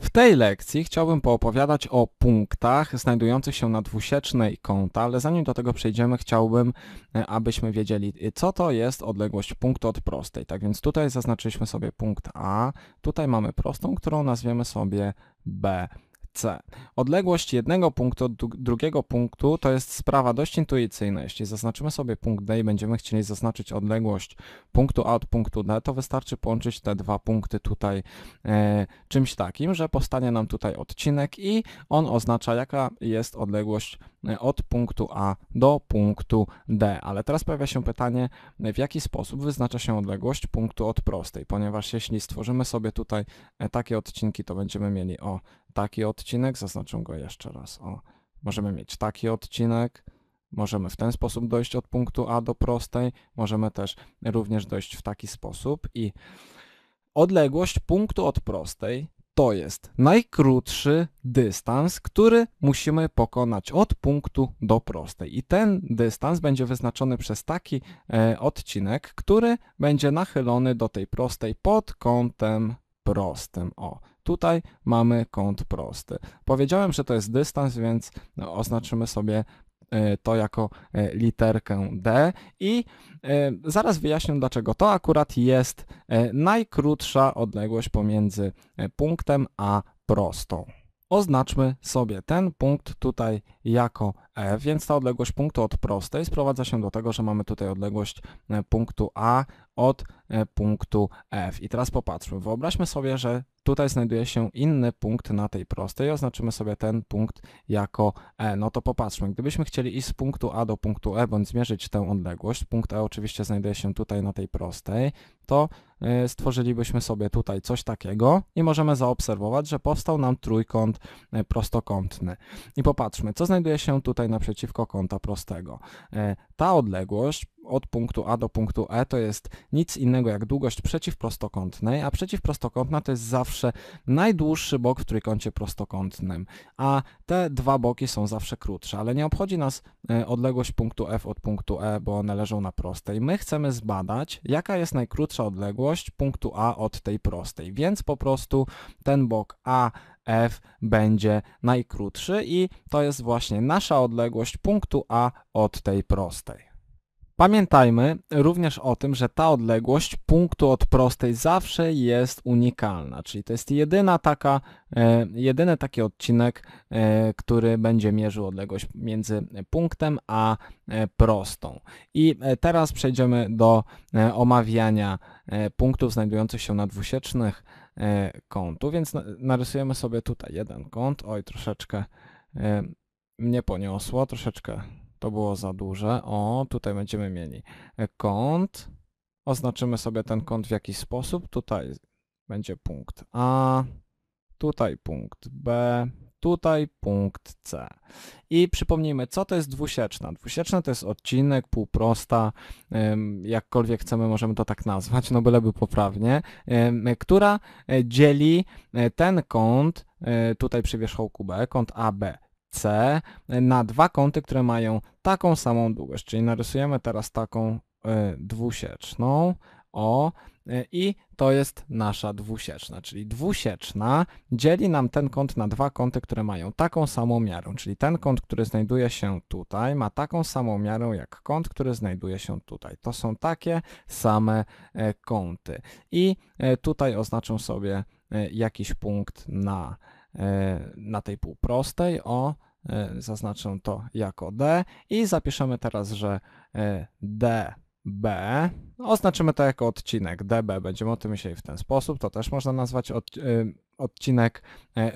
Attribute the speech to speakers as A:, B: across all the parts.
A: W tej lekcji chciałbym poopowiadać o punktach znajdujących się na dwusiecznej kąta, ale zanim do tego przejdziemy, chciałbym, e, abyśmy wiedzieli, e, co to jest odległość punktu od prostej. Tak więc tutaj zaznaczyliśmy sobie punkt A, tutaj mamy prostą, którą nazwiemy sobie B. C. Odległość jednego punktu od drugiego punktu to jest sprawa dość intuicyjna. Jeśli zaznaczymy sobie punkt D i będziemy chcieli zaznaczyć odległość punktu A od punktu D, to wystarczy połączyć te dwa punkty tutaj e, czymś takim, że powstanie nam tutaj odcinek i on oznacza jaka jest odległość e, od punktu A do punktu D. Ale teraz pojawia się pytanie, w jaki sposób wyznacza się odległość punktu od prostej, ponieważ jeśli stworzymy sobie tutaj e, takie odcinki, to będziemy mieli o taki odcinek, zaznaczę go jeszcze raz. O, możemy mieć taki odcinek, możemy w ten sposób dojść od punktu A do prostej, możemy też również dojść w taki sposób i odległość punktu od prostej to jest najkrótszy dystans, który musimy pokonać od punktu do prostej. I ten dystans będzie wyznaczony przez taki e, odcinek, który będzie nachylony do tej prostej pod kątem prostym. O, tutaj mamy kąt prosty. Powiedziałem, że to jest dystans, więc no, oznaczymy sobie e, to jako e, literkę D i e, zaraz wyjaśnię dlaczego to akurat jest najkrótsza odległość pomiędzy punktem a prostą. Oznaczmy sobie ten punkt tutaj jako E, więc ta odległość punktu od prostej sprowadza się do tego, że mamy tutaj odległość punktu A od e, punktu F. I teraz popatrzmy, wyobraźmy sobie, że tutaj znajduje się inny punkt na tej prostej, oznaczymy sobie ten punkt jako E. No to popatrzmy, gdybyśmy chcieli iść z punktu A do punktu E, bądź zmierzyć tę odległość, punkt E oczywiście znajduje się tutaj na tej prostej, to e, stworzylibyśmy sobie tutaj coś takiego i możemy zaobserwować, że powstał nam trójkąt e, prostokątny. I popatrzmy, co znajduje się tutaj naprzeciwko kąta prostego. Ta odległość od punktu A do punktu E to jest nic innego jak długość przeciwprostokątnej, a przeciwprostokątna to jest zawsze najdłuższy bok w trójkącie prostokątnym, a te dwa boki są zawsze krótsze, ale nie obchodzi nas e, odległość punktu F od punktu E, bo one leżą na prostej. My chcemy zbadać, jaka jest najkrótsza odległość punktu A od tej prostej, więc po prostu ten bok A F będzie najkrótszy i to jest właśnie nasza odległość punktu A od tej prostej. Pamiętajmy również o tym, że ta odległość punktu od prostej zawsze jest unikalna, czyli to jest jedyna taka, e, jedyny taki odcinek, e, który będzie mierzył odległość między punktem a e, prostą. I teraz przejdziemy do omawiania punktów znajdujących się na dwusiecznych kątu, więc narysujemy sobie tutaj jeden kąt, oj troszeczkę mnie poniosło, troszeczkę to było za duże. O, tutaj będziemy mieli e, kąt. Oznaczymy sobie ten kąt w jakiś sposób. Tutaj będzie punkt A, tutaj punkt B, tutaj punkt C. I przypomnijmy, co to jest dwusieczna. Dwusieczna to jest odcinek, półprosta, jakkolwiek chcemy, możemy to tak nazwać, no byleby poprawnie, która e, dzieli e, ten kąt, tutaj przy wierzchołku B, kąt AB C na dwa kąty, które mają taką samą długość. Czyli narysujemy teraz taką e, dwusieczną, o, e, i to jest nasza dwusieczna, czyli dwusieczna dzieli nam ten kąt na dwa kąty, które mają taką samą miarę, czyli ten kąt, który znajduje się tutaj, ma taką samą miarę jak kąt, który znajduje się tutaj. To są takie same e, kąty. I tutaj oznaczą sobie jakiś punkt na E, na tej półprostej, o e, zaznaczę to jako D i zapiszemy teraz, że e, DB, oznaczymy to jako odcinek DB, będziemy o tym myśleli w ten sposób, to też można nazwać od, odcinek,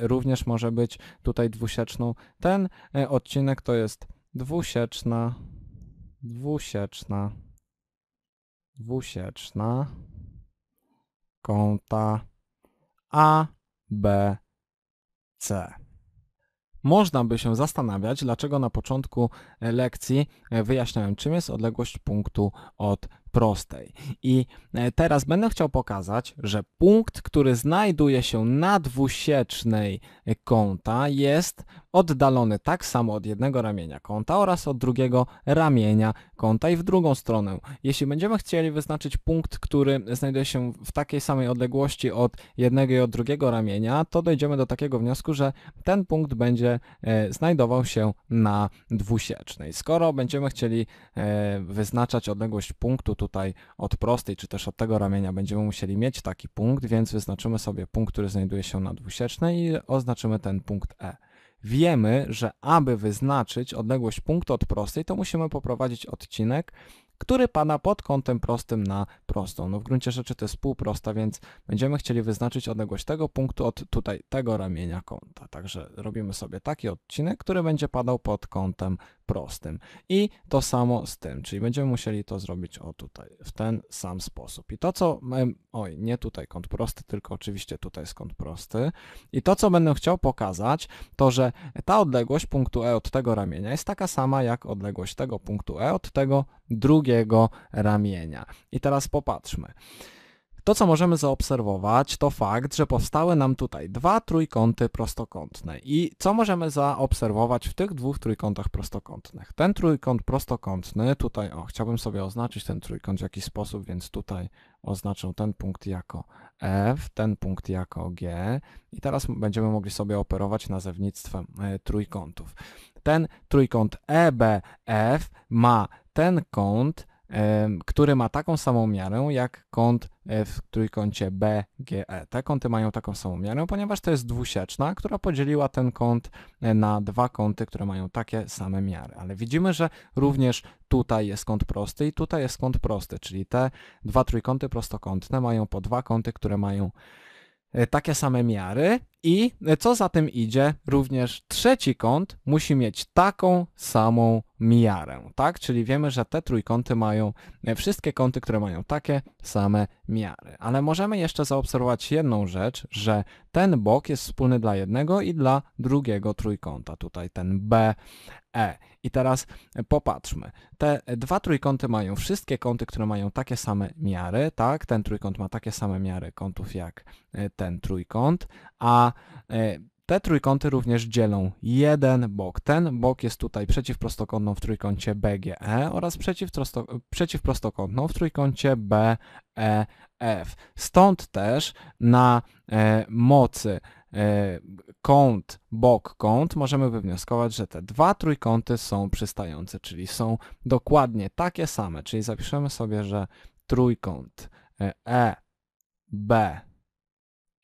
A: również może być tutaj dwusieczną, ten odcinek to jest dwusieczna, dwusieczna, dwusieczna kąta AB C. Można by się zastanawiać, dlaczego na początku lekcji e, wyjaśniałem, czym jest odległość punktu od prostej. I e, teraz będę chciał pokazać, że punkt, który znajduje się na dwusiecznej e, kąta jest oddalony tak samo od jednego ramienia kąta oraz od drugiego ramienia kąta i w drugą stronę. Jeśli będziemy chcieli wyznaczyć punkt, który znajduje się w takiej samej odległości od jednego i od drugiego ramienia, to dojdziemy do takiego wniosku, że ten punkt będzie e, znajdował się na dwusiecznej. Skoro będziemy chcieli e, wyznaczać odległość punktu tutaj od prostej, czy też od tego ramienia, będziemy musieli mieć taki punkt, więc wyznaczymy sobie punkt, który znajduje się na dwusiecznej i oznaczymy ten punkt E wiemy, że aby wyznaczyć odległość punktu od prostej, to musimy poprowadzić odcinek, który pada pod kątem prostym na prostą. No w gruncie rzeczy to jest półprosta, więc będziemy chcieli wyznaczyć odległość tego punktu od tutaj tego ramienia kąta. Także robimy sobie taki odcinek, który będzie padał pod kątem prostym. I to samo z tym, czyli będziemy musieli to zrobić o tutaj, w ten sam sposób. I to co, oj, nie tutaj kąt prosty, tylko oczywiście tutaj jest kąt prosty. I to co będę chciał pokazać, to że ta odległość punktu E od tego ramienia jest taka sama jak odległość tego punktu E od tego drugiego ramienia. I teraz popatrzmy. To, co możemy zaobserwować, to fakt, że powstały nam tutaj dwa trójkąty prostokątne. I co możemy zaobserwować w tych dwóch trójkątach prostokątnych? Ten trójkąt prostokątny, tutaj, o, chciałbym sobie oznaczyć ten trójkąt w jakiś sposób, więc tutaj oznaczę ten punkt jako F, ten punkt jako G i teraz będziemy mogli sobie operować nazewnictwem e, trójkątów. Ten trójkąt EBF ma ten kąt który ma taką samą miarę jak kąt e, w trójkącie BGE. Te kąty mają taką samą miarę, ponieważ to jest dwusieczna, która podzieliła ten kąt e, na dwa kąty, które mają takie same miary. Ale widzimy, że również tutaj jest kąt prosty i tutaj jest kąt prosty, czyli te dwa trójkąty prostokątne mają po dwa kąty, które mają E, takie same miary i e, co za tym idzie, również trzeci kąt musi mieć taką samą miarę, tak? Czyli wiemy, że te trójkąty mają e, wszystkie kąty, które mają takie same miary. Ale możemy jeszcze zaobserwować jedną rzecz, że ten bok jest wspólny dla jednego i dla drugiego trójkąta, tutaj ten BE. I teraz popatrzmy. Te dwa trójkąty mają wszystkie kąty, które mają takie same miary, tak? Ten trójkąt ma takie same miary kątów jak e, ten trójkąt, a e, te trójkąty również dzielą jeden bok. Ten bok jest tutaj e przeciwprostokątną w trójkącie BGE oraz przeciwprostokątną w trójkącie BEF. Stąd też na mocy E, kąt, bok, kąt, możemy wywnioskować, że te dwa trójkąty są przystające, czyli są dokładnie takie same, czyli zapiszemy sobie, że trójkąt E, e B,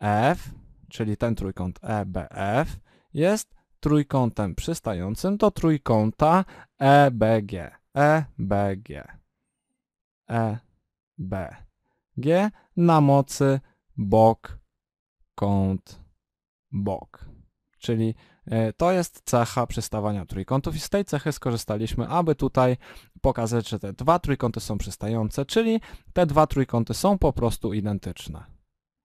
A: F, czyli ten trójkąt EBF jest trójkątem przystającym do trójkąta EBG. EBG. EBG na mocy bok, kąt, bok. Czyli e, to jest cecha przystawania trójkątów i z tej cechy skorzystaliśmy, aby tutaj pokazać, że te dwa trójkąty są przystające, czyli te dwa trójkąty są po prostu identyczne.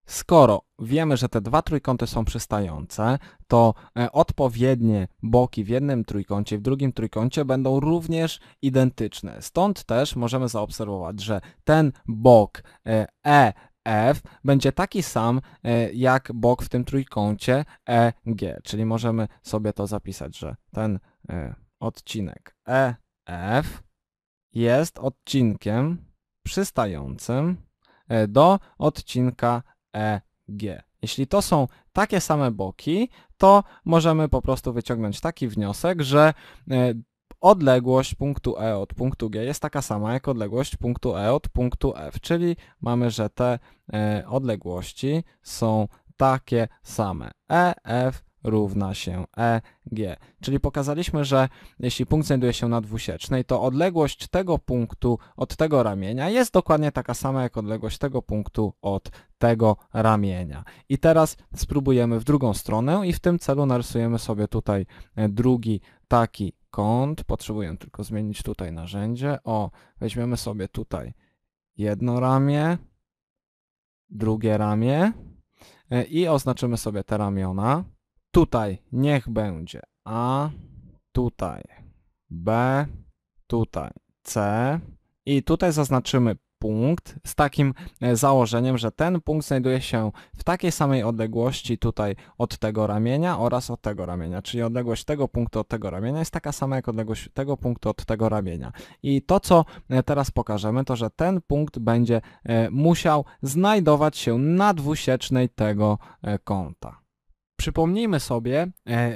A: Skoro wiemy, że te dwa trójkąty są przystające, to e, odpowiednie boki w jednym trójkącie i w drugim trójkącie będą również identyczne. Stąd też możemy zaobserwować, że ten bok E, e F będzie taki sam e, jak bok w tym trójkącie EG, czyli możemy sobie to zapisać, że ten e, odcinek EF jest odcinkiem przystającym e, do odcinka EG. Jeśli to są takie same boki, to możemy po prostu wyciągnąć taki wniosek, że odległość punktu E od punktu G jest taka sama jak odległość punktu E od punktu F, czyli mamy, że te e, odległości są takie same. EF równa się EG. Czyli pokazaliśmy, że jeśli punkt znajduje się na dwusiecznej, to odległość tego punktu od tego ramienia jest dokładnie taka sama jak odległość tego punktu od tego ramienia. I teraz spróbujemy w drugą stronę i w tym celu narysujemy sobie tutaj e, drugi taki kąt, potrzebuję tylko zmienić tutaj narzędzie. O, weźmiemy sobie tutaj jedno ramię, drugie ramię e, i oznaczymy sobie te ramiona. Tutaj niech będzie A, tutaj B, tutaj C i tutaj zaznaczymy punkt z takim e, założeniem, że ten punkt znajduje się w takiej samej odległości tutaj od tego ramienia oraz od tego ramienia, czyli odległość tego punktu od tego ramienia jest taka sama jak odległość tego punktu od tego ramienia. I to, co e, teraz pokażemy, to że ten punkt będzie e, musiał znajdować się na dwusiecznej tego kąta. Przypomnijmy sobie,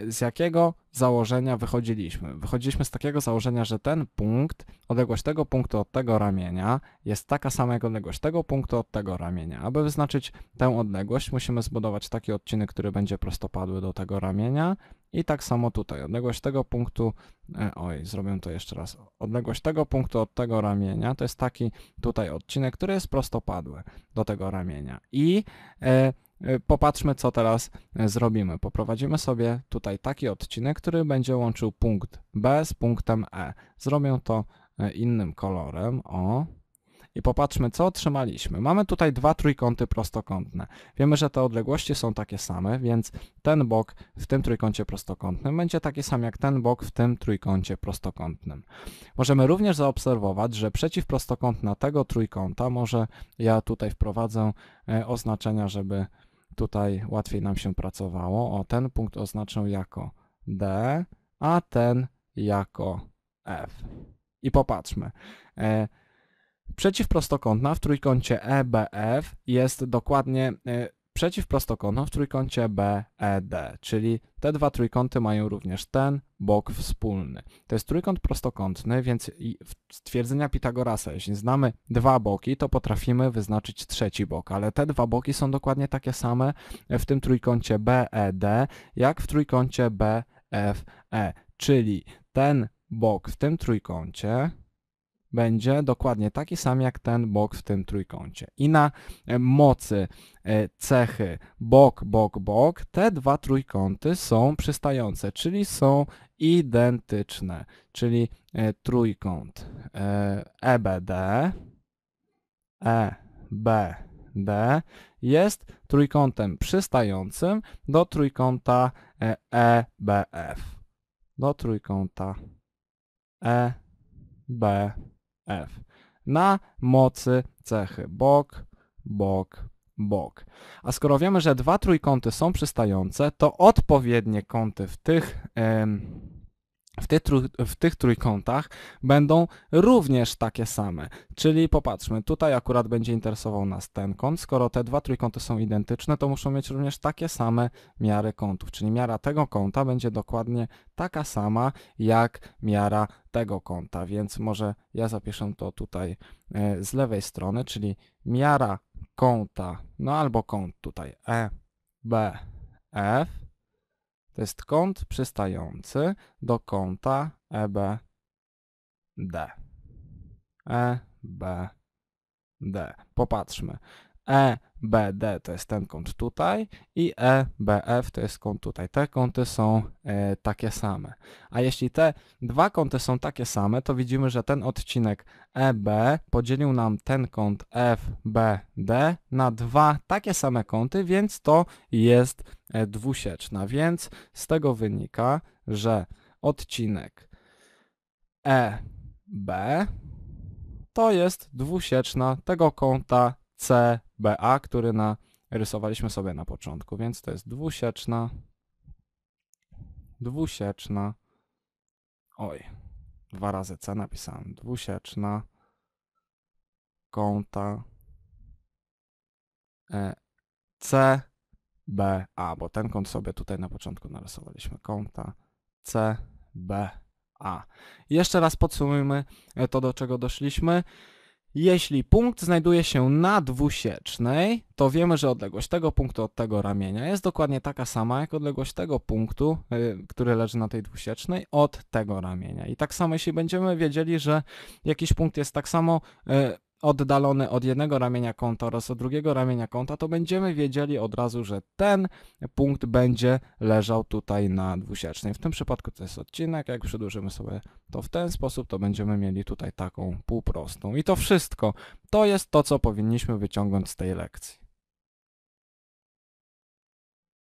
A: z jakiego założenia wychodziliśmy. Wychodziliśmy z takiego założenia, że ten punkt, odległość tego punktu od tego ramienia jest taka sama jak odległość tego punktu od tego ramienia. Aby wyznaczyć tę odległość, musimy zbudować taki odcinek, który będzie prostopadły do tego ramienia i tak samo tutaj. Odległość tego punktu, e, oj, zrobię to jeszcze raz. Odległość tego punktu od tego ramienia to jest taki tutaj odcinek, który jest prostopadły do tego ramienia. I... E, E, popatrzmy, co teraz e, zrobimy. Poprowadzimy sobie tutaj taki odcinek, który będzie łączył punkt B z punktem E. Zrobię to e, innym kolorem. O, i popatrzmy, co otrzymaliśmy. Mamy tutaj dwa trójkąty prostokątne. Wiemy, że te odległości są takie same, więc ten bok w tym trójkącie prostokątnym będzie taki sam jak ten bok w tym trójkącie prostokątnym. Możemy również zaobserwować, że przeciwprostokątna tego trójkąta, może ja tutaj wprowadzę oznaczenia, żeby tutaj łatwiej nam się pracowało. O, ten punkt oznaczę jako D, a ten jako F. I popatrzmy. E, przeciwprostokątna w trójkącie EBF jest dokładnie e, przeciw w trójkącie BED, czyli te dwa trójkąty mają również ten bok wspólny. To jest trójkąt prostokątny, więc stwierdzenia Pitagorasa, jeśli znamy dwa boki, to potrafimy wyznaczyć trzeci bok, ale te dwa boki są dokładnie takie same w tym trójkącie BED, jak w trójkącie BFE, czyli ten bok w tym trójkącie będzie dokładnie taki sam jak ten bok w tym trójkącie. I na e, mocy e, cechy bok, bok, bok te dwa trójkąty są przystające, czyli są identyczne, czyli e, trójkąt EBD, EBD jest trójkątem przystającym do trójkąta EBF. Do trójkąta EBF. F. Na mocy cechy bok, bok, bok. A skoro wiemy, że dwa trójkąty są przystające, to odpowiednie kąty w tych... Yy, w tych, w tych trójkątach będą również takie same. Czyli popatrzmy, tutaj akurat będzie interesował nas ten kąt. Skoro te dwa trójkąty są identyczne, to muszą mieć również takie same miary kątów. Czyli miara tego kąta będzie dokładnie taka sama jak miara tego kąta. Więc może ja zapiszę to tutaj e, z lewej strony, czyli miara kąta, no albo kąt tutaj E, B, F to jest kąt przystający do kąta EBD. EBD. Popatrzmy. EBD to jest ten kąt tutaj i EBF to jest kąt tutaj. Te kąty są e, takie same. A jeśli te dwa kąty są takie same, to widzimy, że ten odcinek EB podzielił nam ten kąt FBD na dwa takie same kąty, więc to jest e, dwusieczna. Więc z tego wynika, że odcinek EB to jest dwusieczna tego kąta CBA, który narysowaliśmy sobie na początku, więc to jest dwusieczna, dwusieczna, oj, dwa razy C napisałem, dwusieczna kąta e, CBA, bo ten kąt sobie tutaj na początku narysowaliśmy, kąta CBA. Jeszcze raz podsumujmy e, to, do czego doszliśmy. Jeśli punkt znajduje się na dwusiecznej, to wiemy, że odległość tego punktu od tego ramienia jest dokładnie taka sama, jak odległość tego punktu, yy, który leży na tej dwusiecznej, od tego ramienia. I tak samo, jeśli będziemy wiedzieli, że jakiś punkt jest tak samo yy, oddalone od jednego ramienia kąta oraz od drugiego ramienia kąta, to będziemy wiedzieli od razu, że ten punkt będzie leżał tutaj na dwusiecznej. W tym przypadku to jest odcinek, jak przedłużymy sobie to w ten sposób, to będziemy mieli tutaj taką półprostą. I to wszystko. To jest to, co powinniśmy wyciągnąć z tej lekcji.